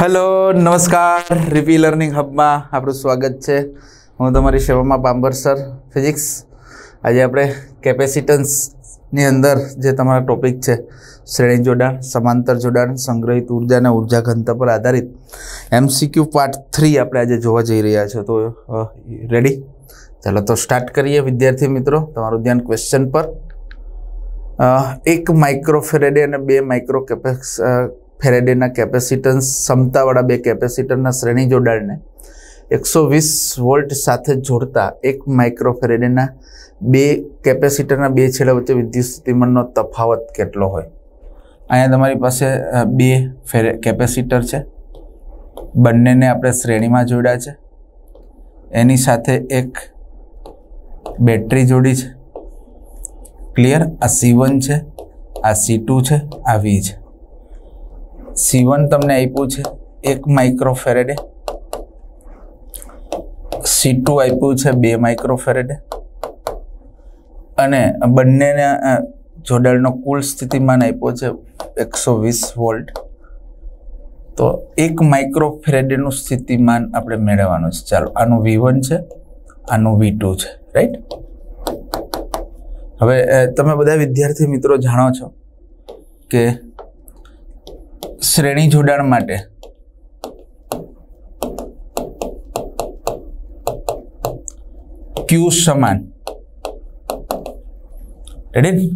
hello નમસ્કાર રિપી learning હબમાં આપણું સ્વાગત છે હું તમારી સેવામાં પાંબર સર ફિઝિક્સ આજે આપણે કેપેસિટન્સની અંદર જે તમારા ટોપિક છે શ્રેણી જોડાણ સમાંતર જોડાણ સંગ્રહિત ઉર્જા અને ઉર્જા ઘનતા પર આધારિત એમસીક્યુ પાર્ટ થ્રી આપણે આજે જોવા જઈ રહ્યા છે તો રેડી ચાલો તો સ્ટાર્ટ કરીએ વિદ્યાર્થી મિત્રો તમારું ધ્યાન ક્વેશ્ચન પર એક માઇક્રો ફેરેડે અને બે માઇક્રો કેપેક્સ ફેરેડેના કેપેસિટન્સ ક્ષમતાવાળા બે કેપેસિટરના શ્રેણી જોડાણને એકસો વીસ વોલ્ટ સાથે જોડતા એક માઇક્રોફેરેડેના બે કેપેસિટરના બે છેડા વચ્ચે વિદ્યુત સ્થિતિમાનનો તફાવત કેટલો હોય અહીંયા તમારી પાસે બે ફેરે કેપેસિટર છે બંનેને આપણે શ્રેણીમાં જોડ્યા છે એની સાથે એક બેટરી જોડી છે ક્લિયર આ સી વન છે આ સી છે આ વી છે સી વન તમને આપ્યું છે એક માઇક્રોફેરેડે સી ટુ આપ્યું છે બે માઇક્રોફેરેડે અને બંનેને જોડાણનો કુલ સ્થિતિમાન આપ્યો છે એકસો વીસ વોલ્ટ તો એક માઇક્રોફેરેડેનું સ્થિતિમાન આપણે મેળવવાનું છે ચાલો આનું વી વન છે આનું વી ટુ છે રાઈટ હવે તમે બધા વિદ્યાર્થી મિત્રો જાણો છો કે શ્રેણી જોડાણ માટે ક્યુ સમાન રેડી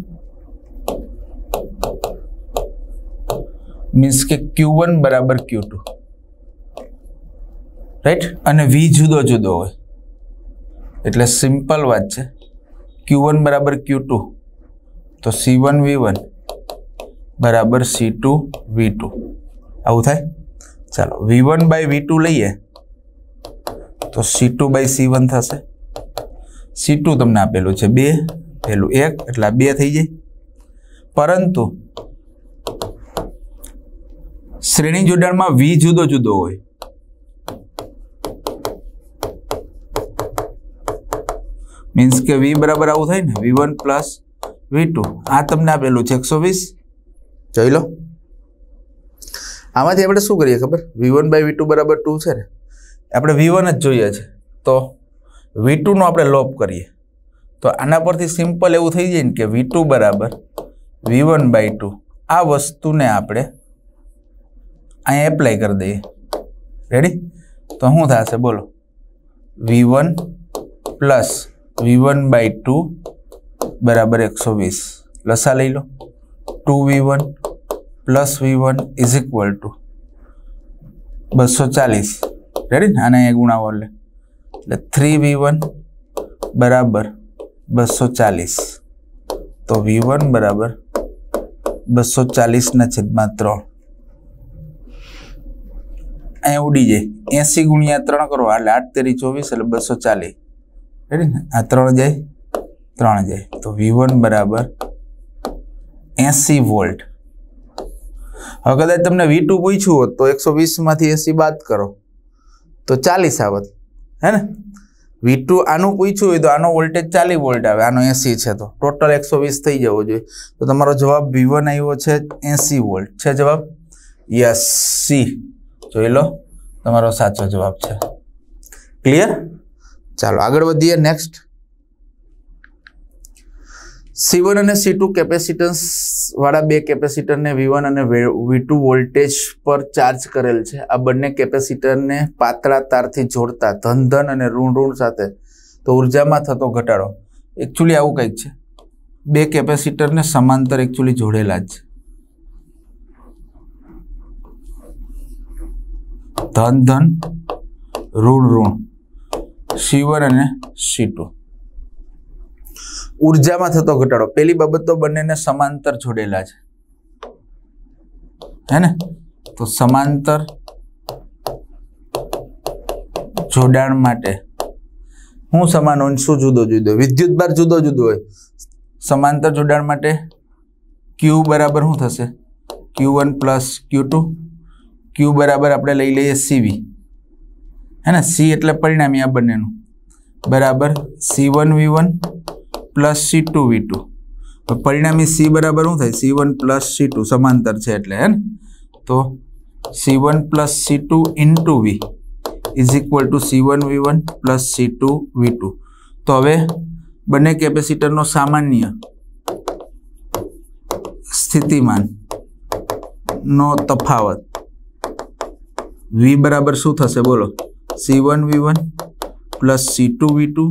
મીન્સ કે ક્યુ વન બરાબર ક્યુ ટુ રાઈટ અને વી જુદો જુદો હોય એટલે સિમ્પલ વાત છે ક્યુ વન બરાબર ક્યુ ટુ તો સી વન વી વન બરાબર સી ટુ વી ટુ આવું થાય ચાલો V one by V two લઈએ તો C two by C one થશે સી ટુ તમને આપેલું છે બે પેલું એક એટલે બે થઈ જાય પરંતુ શ્રેણી જોડાણમાં વી જુદો જુદો હોય મીન્સ કે વી બરાબર આવું થાય ને V one plus V two આ તમને આપેલું છે એકસો વીસ જોઈ લો આમાંથી આપણે શું કરીએ ખબર V one by V two બરાબર ટુ છે ને આપણે વી વન જ જોઈએ છે તો વી ટુનો આપણે લોપ કરીએ તો આના પરથી સિમ્પલ એવું થઈ જાય ને કે વી ટુ બરાબર વી વન બાય ટુ આ વસ્તુને આપણે અહીંયા એપ્લાય કરી દઈએ રેડી તો શું થશે બોલો V one plus V one by two બરાબર એકસો વીસ લસા લઈ લો two V one plus V one is equal to બસો ચાલીસ રેડી ને આને ગુણાવો એટલે એટલે થ્રી વી વન બરાબર બસો ચાલીસ તો વી વન બરાબર બસો ચાલીસના છેદમાં ત્રણ અહીંયા ઉડી જાય એંસી ગુણ્યા ત્રણ કરો એટલે આઠ તેરી ચોવીસ એટલે બસો ચાલીસ રેડી ને આ ત્રણ જાય ત્રણ જાય તો વી વન બરાબર એંસી વોલ્ટ હવે કદાચ તમને વી ટુ પૂછ્યું હોત તો એકસો વીસમાંથી એસી બાદ કરો તો ચાલીસ આવત હે ને વી ટુ આનું પૂછ્યું હોય તો આનો વોલ્ટેજ ચાલીસ વોલ્ટ આવે આનો એસી છે તો ટોટલ એકસો વીસ થઈ જવો જોઈએ તો તમારો જવાબ વી વન આવ્યો છે એંસી વોલ્ટ છે જવાબ યસ સી જોઈ લો તમારો સાચો જવાબ છે ક્લિયર ચાલો આગળ વધીએ નેક્સ્ટ સી વન અને સી ટુ કેપેસિટન્સવાળા બે કેપેસિટરને વી વન અને વી ટુ વોલ્ટેજ પર ચાર્જ કરેલ છે આ બંને કેપેસિટરને પાતળા તારથી જોડતા ધન ધન અને ઋણ ઋણ સાથે તો ઉર્જામાં થતો ઘટાડો એકચ્યુઅલી આવું કંઈક છે બે કેપેસિટરને સમાંતર એકચ્યુઅલી જોડેલા જ છે ધન ધન ઋણ ઋણ સી વન અને સી ટુ ઉર્જામાં થતો ઘટાડો પેલી બાબતો બંનેને સમાંતર જોડેલા છે હેને તો સમાંતર જોડાણ માટે હું સમાન હોય શું જુદો જુદો વિદ્યુત બાર જુદો જુદો હોય સમાંતર જોડાણ માટે ક્યુ બરાબર શું થશે Q one plus Q two Q બરાબર આપણે લઈ લઈએ સીવી હે ને સી એટલે પરિણામી આ બંનેનું બરાબર C one V one plus C two V two પરિણામી સી બરાબર શું થાય C one plus C two સમાંતર છે એટલે હે ને તો C one plus C two into V is equal to C one V one plus C two V two તો હવે બંને કેપેસિટરનો સામાન્ય સ્થિતિમાનનો તફાવત વી બરાબર શું થશે બોલો C one V one plus C two V two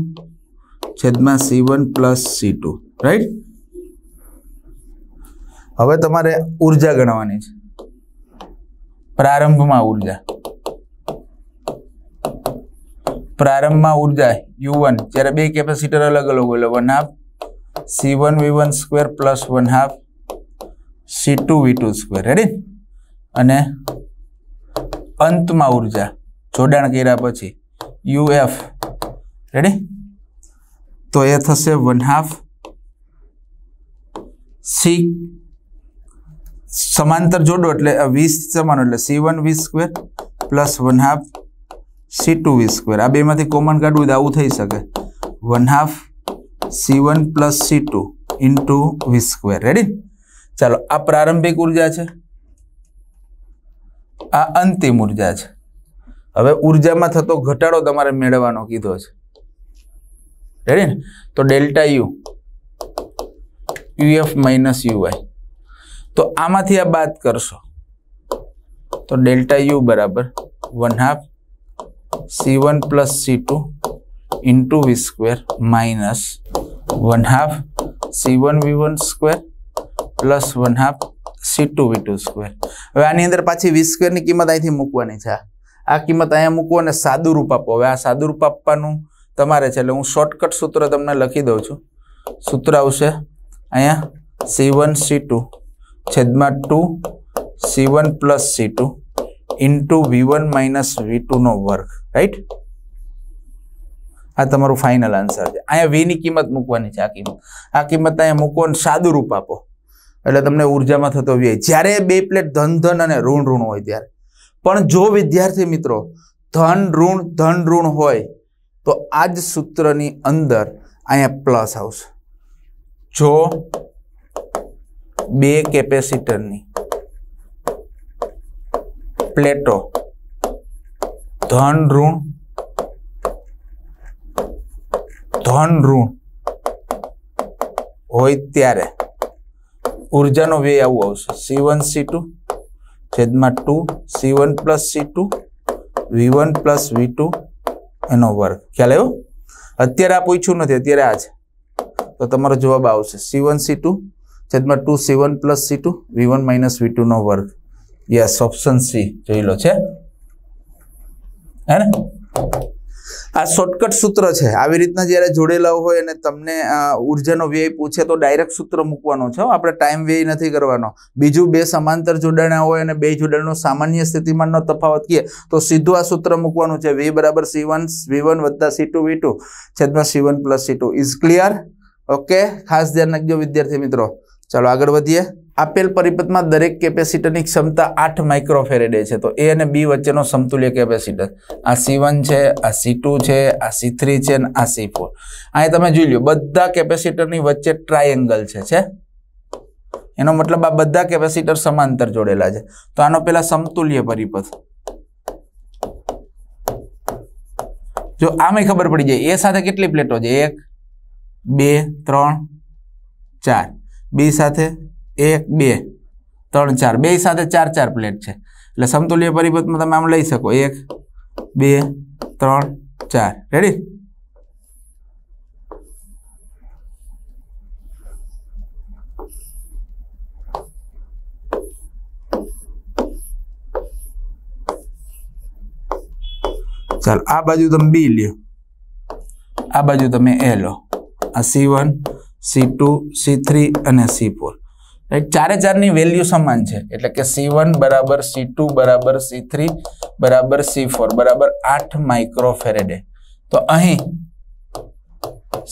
છેદમાં C one plus C two right હવે તમારે ઉર્જા ગણવાની છે પ્રારંભમાં ઉર્જા પ્રારંભમાં ઉર્જા યુ વન જ્યારે બે કેપેસિટર અલગ અલગ હોય one half C one V one square plus one half C two V two square ready અને અંતમાં ઉર્જા જોડાણ કર્યા પછી યુ એફ રેડી તો એ થશે વન હાફ સી સમાંતર જોડો એટલે વીસ સમાનો એટલે C one V square plus one half C two V square આ બેમાંથી કોમન કાઢવું તો આવું થઈ શકે one half C one plus C two into V square ready ચાલો આ પ્રારંભિક ઉર્જા છે આ અંતિમ ઉર્જા છે હવે ઉર્જામાં થતો ઘટાડો તમારે મેળવવાનો કીધો છે રેડી ને તો delta U UF minus UI તો આમાંથી આ બાદ કરશો તો ડેલ્ટા યુ બરાબર one half C one plus C two into V square minus one half C one V one square plus one half C two V two square હવે આની અંદર પાછી વી સ્ક્વેરની કિંમત અહીંથી મૂકવાની છે આ કિંમત અહીંયા મૂકો અને સાદું રૂપ આપો હવે આ સાદું રૂપ આપવાનું તમારે છે એટલે હું શોર્ટકટ સૂત્ર તમને લખી દઉં છું સૂત્ર આવશે અહીંયા સી વન સી ટુ છેદમાં two C one plus C two into V one minus V ટુનો વર્ગ રાઈટ આ તમારું ફાઇનલ આન્સર છે અહીંયા વીની કિંમત મૂકવાની છે આ કિંમત આ કિંમત અહીંયા મૂકો અને સાદું રૂપ આપો એટલે તમને ઉર્જામાં થતો વ્યય જ્યારે બે પ્લેટ ધન ધન અને ઋણ ઋણ હોય ત્યારે પણ જો વિદ્યાર્થી મિત્રો ધન ઋણ ધન ઋણ હોય તો આ જ સૂત્રની અંદર અહીંયા પ્લસ આવશે જો બે કેપેસિટરની પ્લેટો ધન ઋણ ધન ઋણ હોય ત્યારે ઉર્જાનો વે આવું આવશે સી વન સી ટુ છેદમાં two C one plus C two V one plus V two એનો વર્ગ ખ્યાલ આવ્યો અત્યારે આ પૂછ્યું નથી અત્યારે આ છે તો તમારો જવાબ આવશે સી વન સી ટુ છેદમાં two C one plus C two V one minus V ટુનો વર્ગ યસ ઓપ્શન સી જોઈ લો છે હે ને આ શોર્ટકટ સૂત્ર છે આવી રીતના જ્યારે જોડેલા હોય અને તમને ઉર્જાનો વ્યય પૂછે તો ડાયરેક્ટ સૂત્ર મૂકવાનો છે આપણે ટાઈમ વ્યય નથી કરવાનો બીજું બે સમાંતર જોડાણા હોય અને બે જોડાણનો સામાન્ય સ્થિતિમાનનો તફાવત કહીએ તો સીધું આ સૂત્ર મૂકવાનું છે વી બરાબર સી વન વી વન વત્તા સી ટુ વી ટુ છેદમાં C one plus C two is clear okay ખાસ ધ્યાન રાખજો વિદ્યાર્થી મિત્રો ચાલો આગળ વધીએ આપેલ પરિપથમાં દરેક કેપેસિટરની ક્ષમતા આઠ માઇક્રોફેરેડે છે તો એ અને બી વચ્ચેનો સમતુલ્ય કેપેસિટર આ સી છે આ સી છે આ સી છે અને આ સી ફોર અહીંયા તમે જોઈ લો બધા કેપેસિટરની વચ્ચે ટ્રાયેંગલ છે છે એનો મતલબ આ બધા કેપેસિટર સમાંતર જોડેલા છે તો આનો પેલા સમતુલ્ય પરિપથ જો આમે ખબર પડી જાય એ સાથે કેટલી પ્લેટો છે એક બે ત્રણ ચાર બી સાથે એક બે ત્રણ ચાર બે સાથે ચાર ચાર પ્લેટ છે એટલે સમતુલ્ય પરિપથમાં તમે આમ લઈ શકો એક બે ત્રણ ચાર રેડી ચાલો આ બાજુ તમે બી લ્યો આ બાજુ તમે એ લો આ C one C two C three અને સી ફોર રાઈટ ચારે ચારની વેલ્યુ સમાન છે એટલે કે સી વન બરાબર સી ટુ બરાબર સી થ્રી બરાબર સી ફોર બરાબર આઠ માઇક્રોફેરેડે તો અહીં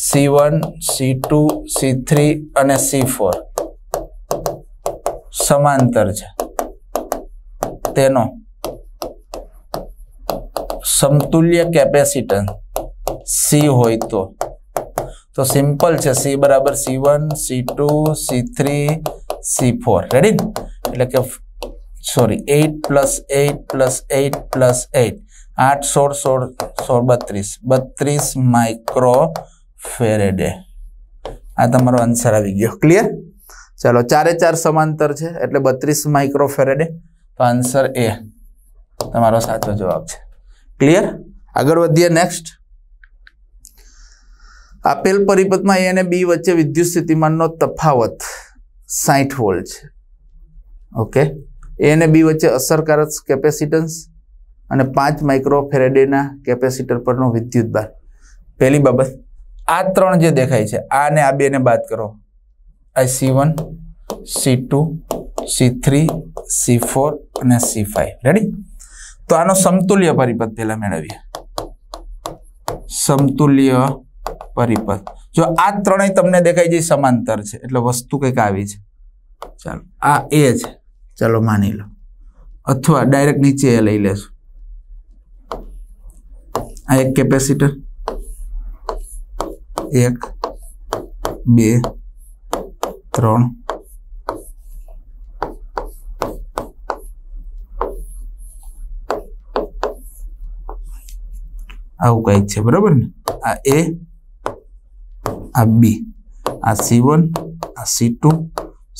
C one C two C three અને સી ફોર સમાંતર છે તેનો સમતુલ્ય કેપેસિટન સી હોય તો તો સિમ્પલ છે સી બરાબર C one C two C three C four ready એટલે કે sorry eight plus eight plus eight plus eight આઠ સોળ સોળ સોળ બત્રીસ બત્રીસ માઇક્રો ફેરેડે આ તમારો આન્સર આવી ગયો ક્લિયર ચાલો ચારે ચાર સમાંતર છે એટલે બત્રીસ માઇક્રો ફેરેડે તો આન્સર એ તમારો સાચો જવાબ છે ક્લિયર આગળ વધીએ નેક્સ્ટ આપેલ પરિપથમાં એ અને બી વચ્ચે વિદ્યુત સ્થિતિમાનનો તફાવત સાઠ વોલ્ટ છે ઓકે એ અને બી વચ્ચે અસરકારક કેપેસિટન્સ અને પાંચ માઇક્રો ફેરેડેના કેપેસિટર પરનો વિદ્યુત બાર પહેલી બાબત આ ત્રણ જે દેખાય છે આ અને આ બેને બાદ કરો આ C one C two C three C four અને સી ફાઈવ રેડી તો આનો સમતુલ્ય પરિપથ પહેલાં મેળવીએ સમતુલ્ય પરિપથ જો આ ત્રણેય તમને દેખાય છે સમાંતર છે એટલે વસ્તુ કંઈક આવી છે ચાલો આ એ છે ચાલો માની લો અથવા ડાયરેક્ટ નીચે એ લઈ લેશું આ એક કેપેસિટર એક બે ત્રણ આવું કંઈક છે બરાબર ને આ એ આ બી આ સી વન આ C two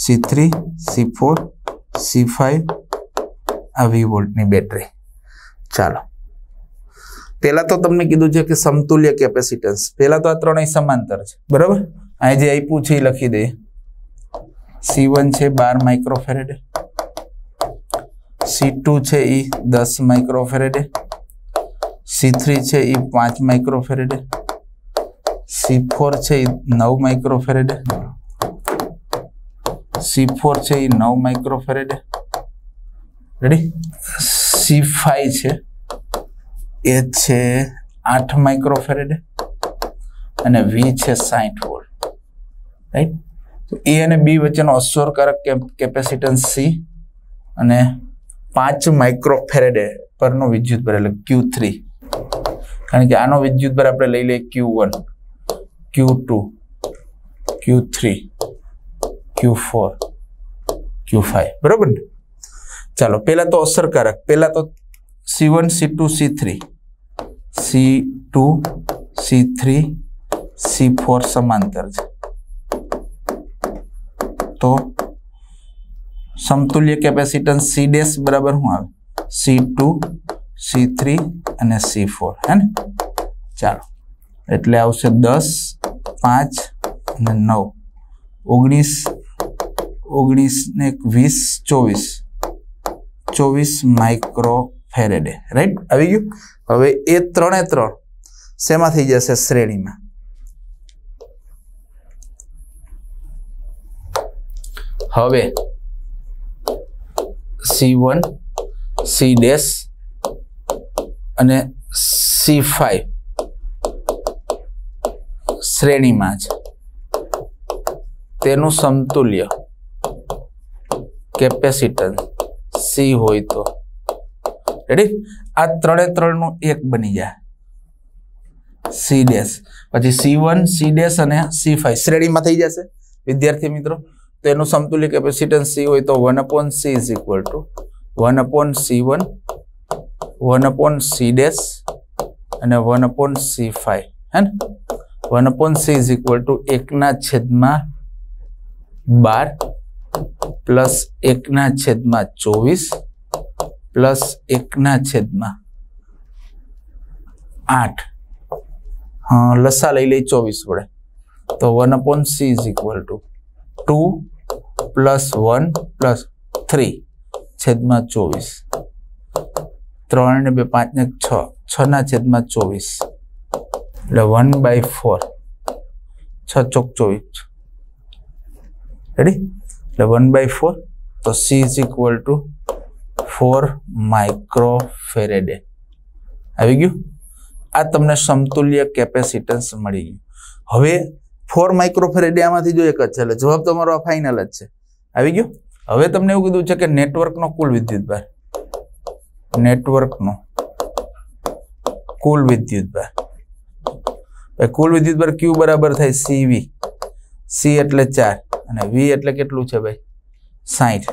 C three C four C five આ વી વોલ્ટની બેટરી ચાલો પહેલાં તો તમને કીધું છે કે સમતુલ્ય કેપેસિટન્સ પહેલાં તો આ ત્રણેય સમાંતર છે બરાબર અહીં જે આપ્યું છે એ લખી દે સી વન છે બાર માઇક્રોફેરેડ સી ટુ છે એ દસ માઇક્રોફેરેડ સી થ્રી છે એ પાંચ માઇક્રોફેરેડ સી ફોર છે એ નવ માઇક્રોફેરેડ સી ફોર છે એ નવ માઇક્રોફેરેડ રેડી સી ફાઈવ છે એ છે આઠ માઇક્રોફેરેડ અને વી છે સાઠ વોલ્ટ રાઈટ તો એ અને બી વચ્ચેનો અસરકારક કેપેસિટન્સ સી અને પાંચ માઇક્રોફેરેડે પરનો વિદ્યુતભર એટલે ક્યુ થ્રી કારણ કે આનો વિદ્યુતભર આપણે લઈ લઈએ ક્યુ one Q2, Q3, Q4, Q5 બરાબર ને ચાલો પહેલા તો અસરકારક પહેલા તો C1 C2 C3 C2 C3 C4 સમાંતર છે તો સમતુલ્ય કેપેસિટન સી ડેસ બરાબર શું આવે સી ટુ સી થ્રી અને C4 હે ને ચાલો એટલે આવશે દસ પાંચ અને નવ ઓગણીસ ઓગણીસ ને વીસ ચોવીસ ચોવીસ માઇક્રો ફેરેડે રાઈટ આવી ગયું હવે એ ત્રણે ત્રણ શેમાં થઈ જશે શ્રેણીમાં હવે સી વન સી ડેસ અને સી ફાઈવ શ્રેણીમાં છે તેનું સમતુલ્ય કેપેસિટન સી હોય તો રેડી આ ત્રણે ત્રણનું એક બની જાય સી ડેશ પછી સી વન સી ડેશ અને સી ફાઈવ શ્રેણીમાં થઈ જશે વિદ્યાર્થી મિત્રો તેનું સમતુલ્ય કેપેસિટન સી હોય તો one upon C is equal to one upon C one one upon C dash અને વન અપોન સી ફાઈવ હે ને one upon C is equal to એકના છેદમાં બાર પ્લસ એકના છેદમાં ચોવીસ પ્લસ એકના છેદમાં આઠ લસા લઈ લઈ ચોવીસ વડે તો one upon C is equal to two plus one plus three છેદમાં ચોવીસ ત્રણ ને બે પાંચ ને છ છના છેદમાં ચોવીસ એટલે વન બાય ફોર છ ચોક ચોવીસ રેડી એટલે વન બાય ફોર તો C is equal to four micro farad આવી ગયું આ તમને સમતુલ્ય કેપેસિટન્સ મળી ગયું હવે ફોર માઇક્રોફેરેડે આમાંથી જો એક જ છે એટલે જવાબ તમારો આ ફાઇનલ જ છે આવી ગયો હવે તમને એવું કીધું છે કે નેટવર્કનો કુલ વિદ્યુતભાર નેટવર્કનો કુલ વિદ્યુતભાર કુલ વિદ્યુત પર ક્યુ બરાબર થાય સી વી સી એટલે ચાર અને વી એટલે કેટલું છે ભાઈ સાહીઠ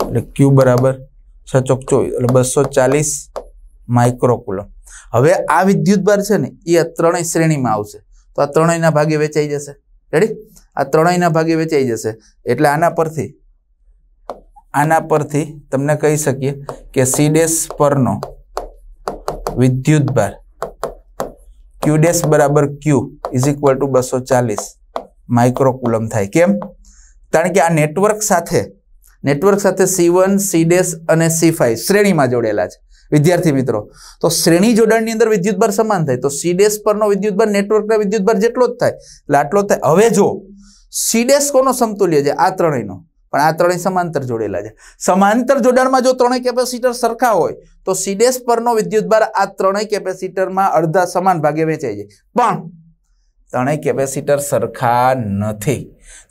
એટલે ક્યુ બરાબર છ ચોક ચોવીસ એટલે બસો ચાલીસ માઇક્રોકુલમ હવે આ વિદ્યુતભાર છે ને એ આ ત્રણેય શ્રેણીમાં આવશે તો આ ત્રણેયના ભાગે વેચાઈ જશે રેડી આ ત્રણેયના ભાગે વેચાઈ જશે એટલે આના પરથી આના પરથી તમને કહી શકીએ કે સીડેસ પરનો વિદ્યુતભાર ક્યુ ડેશ બરાબર ક્યુ ઇઝ ઇક્વલ ટુ બસો ચાલીસ માઇક્રોકુલમ થાય કેમ કારણ કે આ નેટવર્ક સાથે નેટવર્ક સાથે સી વન ડેશ અને સી શ્રેણીમાં જોડેલા છે વિદ્યાર્થી મિત્રો તો શ્રેણી જોડાણની અંદર વિદ્યુતભાર સમાન થાય તો સી ડેશ પરનો વિદ્યુતભાર નેટવર્કના વિદ્યુતભાર જેટલો જ થાય એટલે આટલો થાય હવે જો સી ડેશ કોનો સમતુલ્ય છે આ ત્રણેયનો પણ આ ત્રણેય સમાંતર જોડેલા છે સમાંતર જોડાણમાં જો ત્રણેય કેપેસિટર સરખા હોય તો સીડેસ પરનો વિદ્યુતભાર આ ત્રણેય કેપેસિટરમાં અડધા સમાન ભાગે વેચાઈ જાય પણ ત્રણેય કેપેસિટર સરખા નથી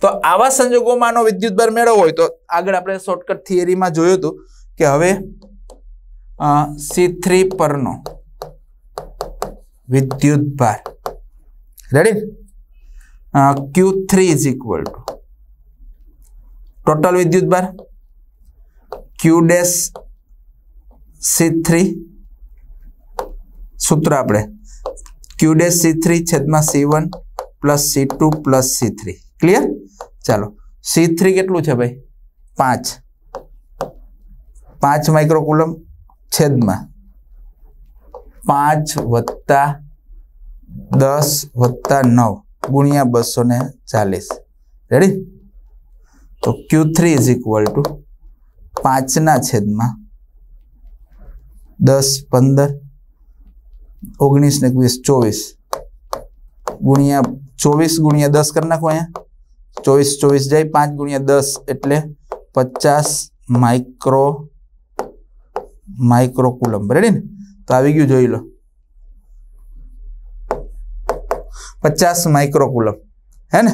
તો આવા સંજોગોમાંનો વિદ્યુતભાર મેળવવો હોય તો આગળ આપણે શોર્ટકટ થિયરીમાં જોયું હતું કે હવે સી થ્રી પરનો વિદ્યુતભાર ready Q three is equal to total વિદ્યુત ભાર ક્યુ ડેશ સી થ્રી સૂત્ર આપણે ક્યુ ડેશ સી થ્રી છેદમાં C one plus C two plus C three clear ચાલો સી થ્રી કેટલું છે ભાઈ પાંચ પાંચ માઇક્રોકુલમ છેદમાં પાંચ વત્તા દસ વત્તા નવ ગુણ્યા બસો ને ચાલીસ રેડી તો Q three is equal to પાંચના છેદમાં દસ પંદર ઓગણીસ ને એકવીસ ચોવીસ ગુણ્યા ચોવીસ ગુણ્યા દસ કરી નાખો અહીંયા ચોવીસ ચોવીસ જાય પાંચ ગુણ્યા દસ એટલે પચાસ માઇક્રો માઇક્રો કુલમ રેડી ને તો આવી ગયું જોઈ લો પચાસ માઇક્રોકુલમ હે ને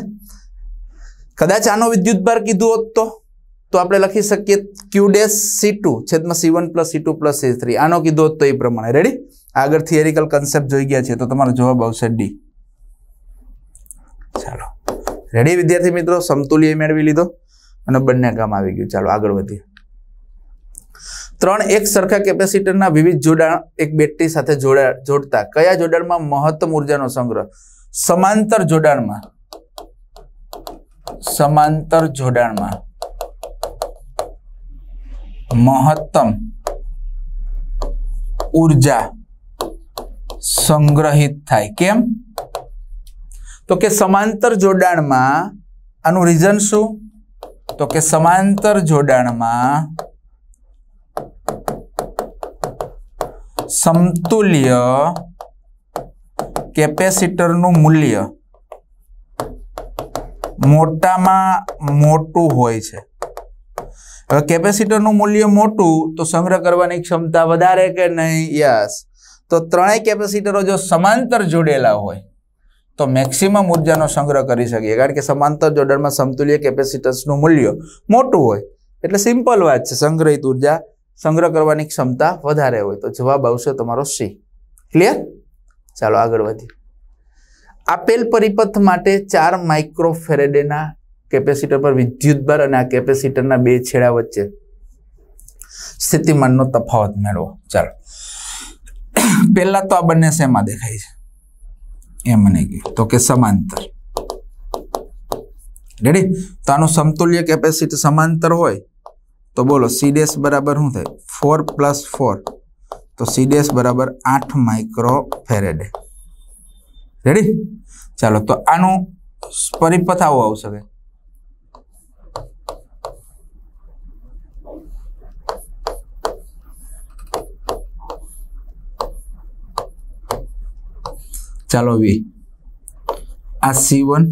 કદાચ આનો વિદ્યુતભાર કીધું હોત તો તો આપણે લખી શકીએ ક્યુ ડેશ સી ટુ છેદમાં C one plus C two plus C three આનો કીધો તો એ પ્રમાણે રેડી આગળ થિયરિકલ કન્સેપ્ટ જોઈ ગયા છે તો તમારો જવાબ આવશે ડી ચાલો રેડી વિદ્યાર્થી મિત્રો સમતુલ્ય મેળવી લીધો અને બંને કામ આવી ગયું ચાલો આગળ વધીએ ત્રણ એક સરખા કેપેસિટરના વિવિધ જોડાણ એક બેટરી સાથે જોડા જોડતા કયા જોડાણમાં મહત્તમ ઉર્જાનો સંગ્રહ સમાંતર જોડાણમાં સમાંતર જોડાણમાં મહત્તમ ઉર્જા સંગ્રહિત થાય કેમ તો કે સમાંતર જોડાણમાં આનું રીઝન શું તો કે સમાંતર જોડાણમાં સમતુલ્ય કેપેસિટરનું મૂલ્ય મોટામાં મોટું હોય છે હવે કેપેસિટરનું મૂલ્ય મોટું તો સંગ્રહ કરવાની ક્ષમતા વધારે કે નહીં યસ તો ત્રણેય કેપેસિટરો જો સમાંતર જોડેલા હોય તો મેક્સિમમ ઉર્જાનો સંગ્રહ કરી શકીએ કારણ કે સમાંતર જોડાણમાં સમતુલ્ય કેપેસિટર્સનું મૂલ્ય મોટું હોય એટલે સિમ્પલ વાત છે સંગ્રહિત ઉર્જા સંગ્રહ કરવાની ક્ષમતા વધારે હોય તો જવાબ આવશે તમારો સી ક્લિયર ચાલો આગળ વધીએ આપેલ પરિપથ માટે ચાર માઇક્રોફેરેડેના કેપેસિટર પર વિદ્યુતભાર અને આ કેપેસિટરના બે છેડા વચ્ચે સ્થિતિમાનનો તફાવત મેળવો ચાલો પહેલાં તો આ બંને શેમાં દેખાય છે એ મને કહ્યું તો કે સમાંતર રેડી તો આનું સમતુલ્ય કેપેસિટી સમાંતર હોય તો બોલો સીડેસ બરાબર શું થાય ફોર પ્લસ ફોર તો સીડેસ બરાબર આઠ માઇક્રો ફેરેડે રેડી ચાલો તો આનું પરિપથ આવું આવશે ભાઈ ચાલો વી આ સી વન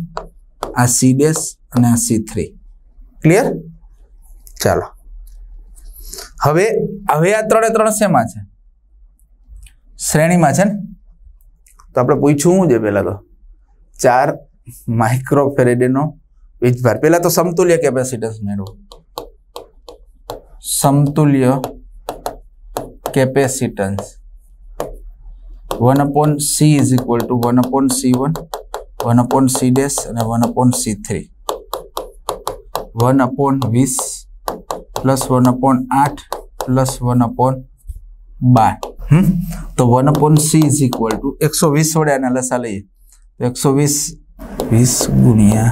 આ સી ડેશ અને આ સી થ્રી ક્લિયર ચાલો હવે હવે આ ત્રણે ત્રણ શેમાં છે શ્રેણીમાં છે ને તો આપણે પૂછ્યું શું છે પહેલાં તો ચાર માઇક્રોફેરેડેનો ફેરેડેનો વીજભાર પહેલાં તો સમતુલ્ય કેપેસિટન્સ મેળવો સમતુલ્ય capacitance one upon C is equal to one upon C one one upon C dash અને one upon C three one upon વીસ પ્લસ વન અપોન આઠ પ્લસ વન અપોન બાર હમ તો one upon C is equal to એકસો વીસ વડે આને લસા લઈએ તો એકસો વીસ વીસ ગુણ્યા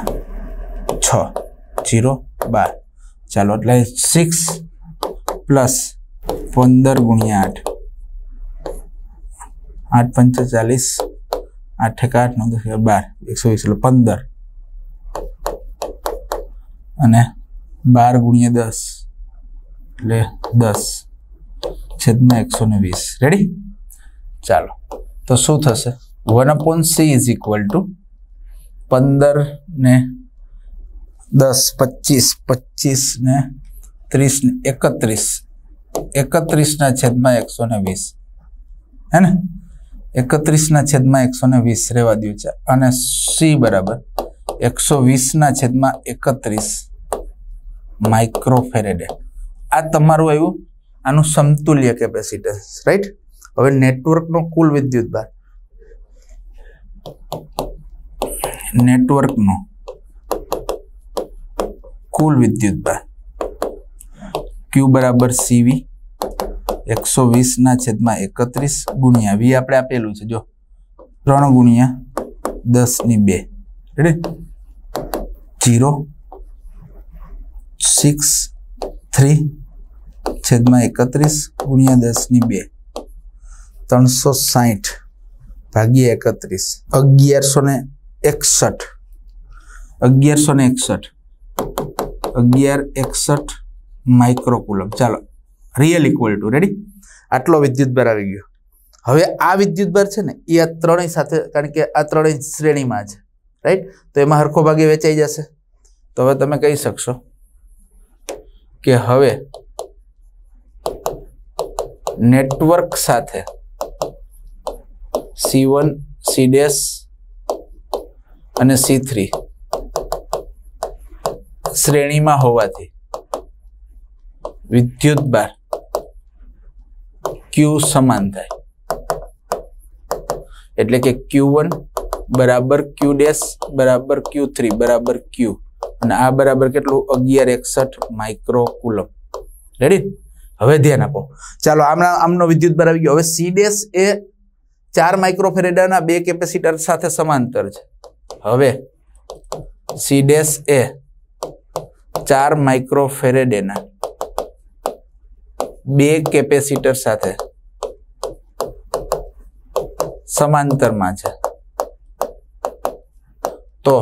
છ જીરો બાર ચાલો એટલે સિક્સ પ્લસ પંદર ગુણ્યા આઠ આઠ પંચો ચાલીસ આઠ એક આઠ નવ દસ બાર એકસો વીસ એટલે પંદર અને બાર ગુણ્યા દસ એટલે દસ છેદમાં એકસો ને વીસ રેડી ચાલો તો શું થશે one upon C is equal to પંદર ને દસ પચીસ પચીસ ને ત્રીસ ને એકત્રીસ એકત્રીસના છેદમાં એકસો ને વીસ હે ને એકત્રીસના છેદમાં એકસો ને વીસ રહેવા દઉં છે અને સી બરાબર એકસો વીસના છેદમાં એકત્રીસ માઇક્રોફેરેડે આ તમારું આવ્યું આનું સમતુલ્ય કેપેસિટન્સ રાઈટ હવે નેટવર્કનો કુલ વિદ્યુત ભાર નેટવર્કનો કુલ વિદ્યુત ભાર ક્યુ બરાબર સીવી એકસો વીસના છેદમાં એકત્રીસ ગુણ્યા વી આપણે આપેલું છે જો ત્રણ ગુણ્યા દસની બે રેડી જીરો સિક્સ થ્રી છેદમાં એકત્રીસ ગુણ્યા દસની બે ત્રણસો સાહીઠ ભાગ્યા એકત્રીસ અગિયારસો ને એકસઠ અગિયારસો ને એકસઠ અગિયાર એકસઠ માઇક્રોકુલમ ચાલો રિયલ ઇક્વલ ટુ રેડી આટલો વિદ્યુતભાર આવી ગયો હવે આ વિદ્યુતભાર છે ને એ આ ત્રણેય સાથે કારણ કે આ ત્રણેય શ્રેણીમાં છે રાઈટ તો એમાં હરખો ભાગે વેચાઈ જશે તો હવે તમે કહી શકશો કે હવે નેટવર્ક સાથે સી વન સી ડેશ અને સી થ્રી શ્રેણીમાં હોવાથી વિદ્યુત બાર ક્યુ સમાન થાય એટલે કે ક્યુ વન બરાબર ક્યુ ડેશ બરાબર ક્યુ થ્રી બરાબર ક્યુ અને આ બરાબર કેટલું અગિયાર એકસઠ માઇક્રો કુલમ રેડી હવે ધ્યાન આપો ચાલો આમના આમનો વિદ્યુત ભાર આવી ગયો હવે સીડેસ એ ચાર માઇક્રોફેરેડાના બે કેપેસિટર સાથે સમાંતર છે હવે સીડેસ એ ચાર માઇક્રોફેરેડેના બે કેપેસિટર સાથે સમાંતરમાં છે તો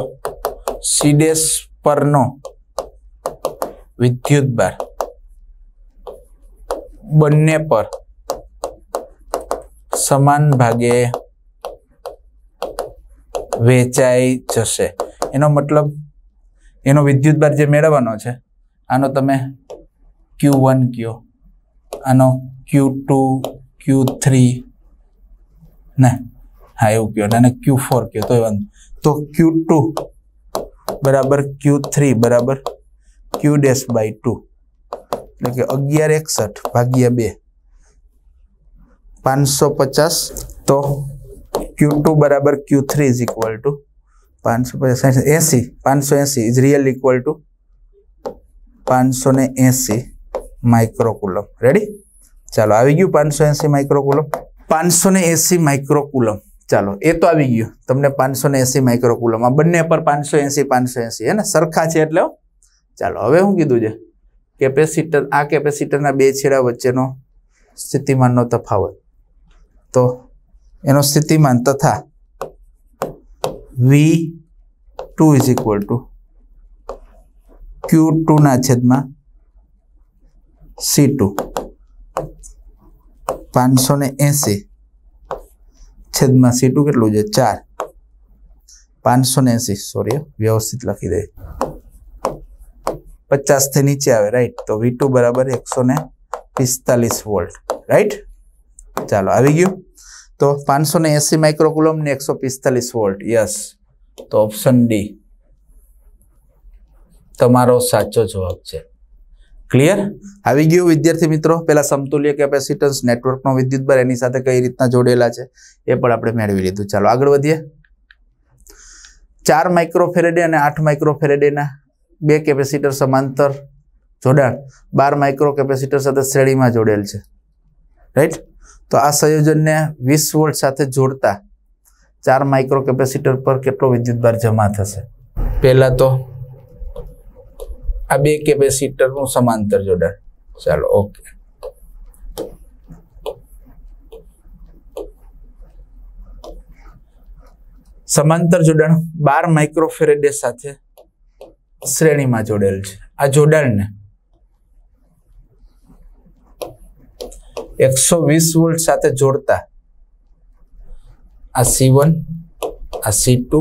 સીડેસ પરનો વિદ્યુત ભાર બંને પર સમાન ભાગે વેચાઈ જશે એનો મતલબ એનો વિદ્યુત ભાર જે મેળવવાનો છે આનો તમે ક્યુ વન કયો આનો ક્યુ ટુ ક્યુ થ્રી ને હા એવું કયો અને ક્યુ ફોર કયો તો એ વાંધો તો ક્યુ ટુ બરાબર ક્યુ થ્રી બરાબર ક્યુ ડેશ બાય ટુ એટલે કે અગિયાર એકસઠ ભાગ્યા બે પાંચસો પચાસ તો ક્યુ ટુ બરાબર Q three is equal to પાંચસો પચાસ એસી પાંચસો એસી ઇઝ રિયલ ઇક્વલ ટુ પાંચસો ને એસી માઇક્રોકુલમ રેડી ચાલો આવી ગયું પાંચસો એસી માઇક્રોકુલમ પાંચસો ને એસી માઇક્રોકુલમ ચાલો એ તો આવી ગયું તમને પાંચસો ને એસી માઇક્રોકુલમ આ બંને પર પાંચસો એસી પાંચસો એસી હે ને સરખા છે એટલે ચાલો હવે શું કીધું છે કેપેસિટર આ કેપેસિટરના બે છેડા વચ્ચેનો સ્થિતિમાનનો તફાવત તો એનો સ્થિતિમાન તથા V two is equal to Q ટુના છેદમાં સી ટુ પાંચસો ને એંસી છેદમાં સી ટુ કેટલું છે ચાર પાંચસો ને એંસી સોરી વ્યવસ્થિત લખી દે પચાસથી નીચે આવે રાઈટ તો વી ટુ બરાબર એકસો ને પિસ્તાલીસ વોલ્ટ રાઈટ ચાલો આવી ગયું તો પાંચસો ને એંસી માઇક્રોકુલમ ને એકસો પિસ્તાલીસ વોલ્ટ યસ તો ઓપ્શન ડી તમારો સાચો જવાબ છે ક્લિયર આવી ગયું વિદ્યાર્થી મિત્રો પહેલાં સમતુલ્ય કેપેસિટન્સ નેટવર્કનો વિદ્યુત વિદ્યુતભાર એની સાથે કઈ રીતના જોડેલા છે એ પણ આપણે મેળવી લીધું ચાલો આગળ વધીએ ચાર માઇક્રો માઇક્રોફેરેડે અને આઠ માઇક્રો માઇક્રોફેરેડેના બે કેપેસિટર સમાંતર જોડાણ બાર માઇક્રો કેપેસિટર સાથે શ્રેણીમાં જોડેલ છે રાઈટ તો આ સંયોજનને વીસ વોલ્ટ સાથે જોડતા ચાર માઇક્રો કેપેસિટર પર કેટલો વિદ્યુતભાર જમા થશે પહેલાં તો આ બે કેપેસિટરનું સમાંતર જોડાણ ચાલો ઓકે સમાંતર જોડાણ બાર માઇક્રોફેરેડે સાથે શ્રેણીમાં જોડેલ છે આ જોડાણને એકસો વીસ વોલ્ટ સાથે જોડતા આ સી વન આ સી ટુ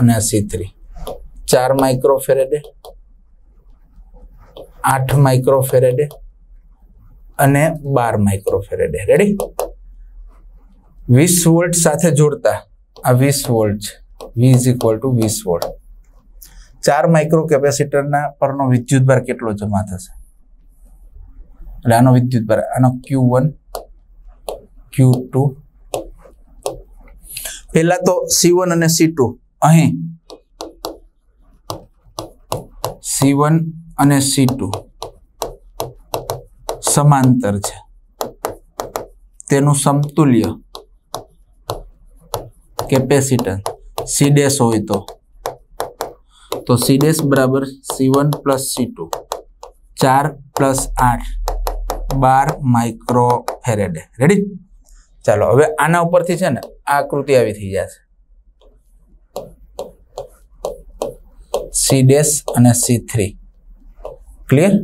અને આ સી થ્રી ચાર માઇક્રો ફેરેડે આઠ માઇક્રો ફેરેડે અને બાર ફેરેડે રેડી વીસ વોલ્ટ સાથે જોડતા આ વીસ વોલ્ટ છે વી ઇઝ ઇક્વલ ટુ વીસ વોલ્ટ ચાર માઇક્રો કેપેસિટરના પરનો વિદ્યુતભાર કેટલો જમા થશે એટલે આનો વિદ્યુતભાર આનો ક્યુ વન ક્યુ ટુ પહેલાં તો સી વન અને સી ટુ અહીં સી વન અને સી ટુ સમાંતર છે તેનું સમતુલ્ય કેપેસિટન સી ડેશ હોય તો તો સી ડેશ બરાબર C one plus C two ચાર પ્લસ આઠ બાર માઇક્રો ફેરેડે રેડી ચાલો હવે આના ઉપરથી છે ને આકૃતિ આવી થઈ જશે સી ડેશ અને સી થ્રી ક્લિયર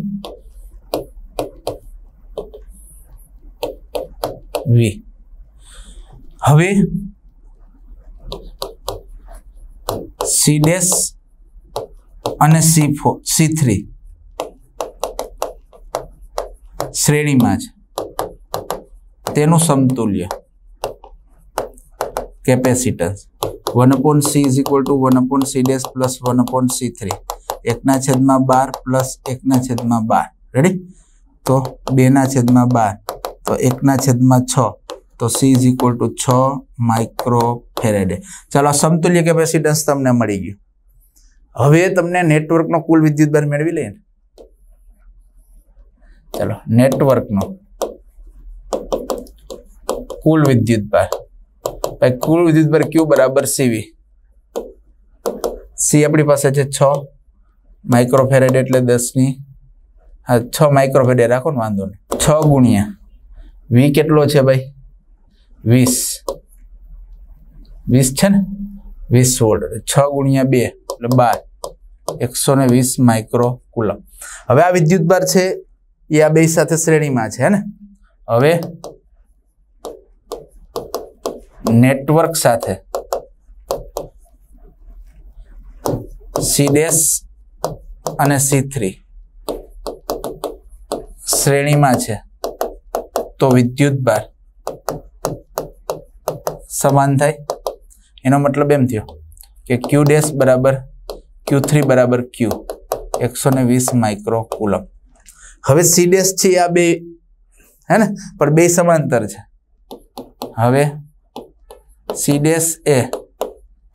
વી હવે સી ડેશ અને સી ફોર સી થ્રી શ્રેણીમાં છે તેનું સમતુલ્ય capacitance one upon C is equal to one upon C dash plus one upon C three એકના છેદમાં બાર પ્લસ એકના છેદમાં બાર રેડી તો બેના છેદમાં બાર તો એકના છેદમાં છ તો સી ઇઝ ઇક્વલ ટુ છ માઇક્રો ફેરેડે ચાલો સમતુલ્ય કેપેસિટન્સ તમને મળી ગયું હવે તમને નેટવર્કનો કુલ વિદ્યુત ભાર મેળવી લઈએ ચલો નેટવર્કનો કુલ વિદ્યુત ભાર ભાઈ કુલ વિદ્યુત ભાર ક્યુ બરાબર સીવી સી આપણી પાસે છે છ માઇક્રોફેરેડ એટલે દસની હા છ માઇક્રોફેરેડ રાખો ને વાંધો નહીં છ ગુણ્યા વી કેટલો છે ભાઈ વીસ વીસ છે ને વીસ વોલ્ટ છ ગુણ્યા બે એટલે બાર એકસો ને વીસ માઇક્રો કુલમ હવે આ વિદ્યુત બાર છે એ આ બે સાથે શ્રેણીમાં છે ને હવે નેટવર્ક સાથે સી અને સી થ્રી શ્રેણીમાં છે તો વિદ્યુત બાર સમાન થાય એનો મતલબ એમ થયો કે ક્યુ ડેશ બરાબર ક્યુ થ્રી બરાબર ક્યુ એકસો ને વીસ માઇક્રો કુલમ હવે સી ડેશ છે આ બે હે ને પણ બે સમાંતર છે હવે સી ડેશ એ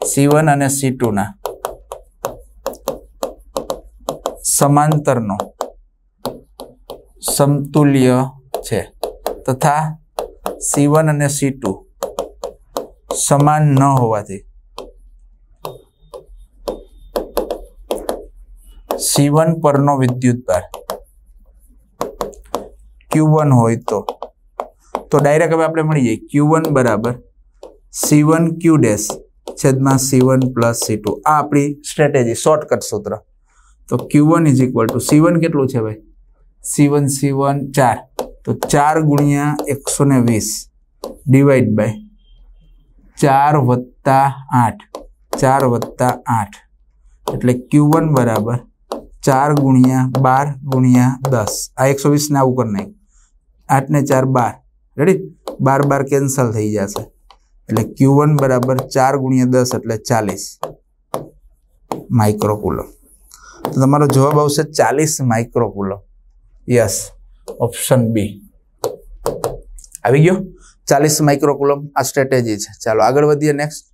સી વન અને સી ટુના સમાંતરનો સમતુલ્ય છે તથા સી વન અને સી ટુ સમાન ન હોવાથી સી વન પરનો વિદ્યુતભાર ક્યુ વન હોય તો તો ડાયરેક્ટ હવે આપણે મળી જઈએ ક્યુ વન બરાબર સી વન ક્યુ ડેસ છેદમાં C one plus C two આ આપણી સ્ટ્રેટેજી શોર્ટકટ સૂત્ર તો Q one is equal to C one કેટલું છે ભાઈ સી વન સી વન ચાર તો ચાર ગુણ્યા એકસો ને વીસ ડિવાઈડ બાય ચાર વત્તા આઠ ચાર વત્તા આઠ એટલે ક્યુ વન બરાબર ચાર ગુણ્યા બાર ગુણ્યા દસ આ એકસો વીસને આવું કરી નાખ્યું આઠ ચાર બાર રેડી બાર બાર કેન્સલ થઈ જશે એટલે ક્યુ વન બરાબર ચાર ગુણ્યા દસ એટલે ચાલીસ માઇક્રોકુલો તો તમારો જવાબ આવશે ચાલીસ માઇક્રોકુલો યસ ઓપ્શન બી આવી ગયો ચાલીસ માઇક્રોકુલમ આ સ્ટ્રેટેજી છે ચાલો આગળ વધીએ નેક્સ્ટ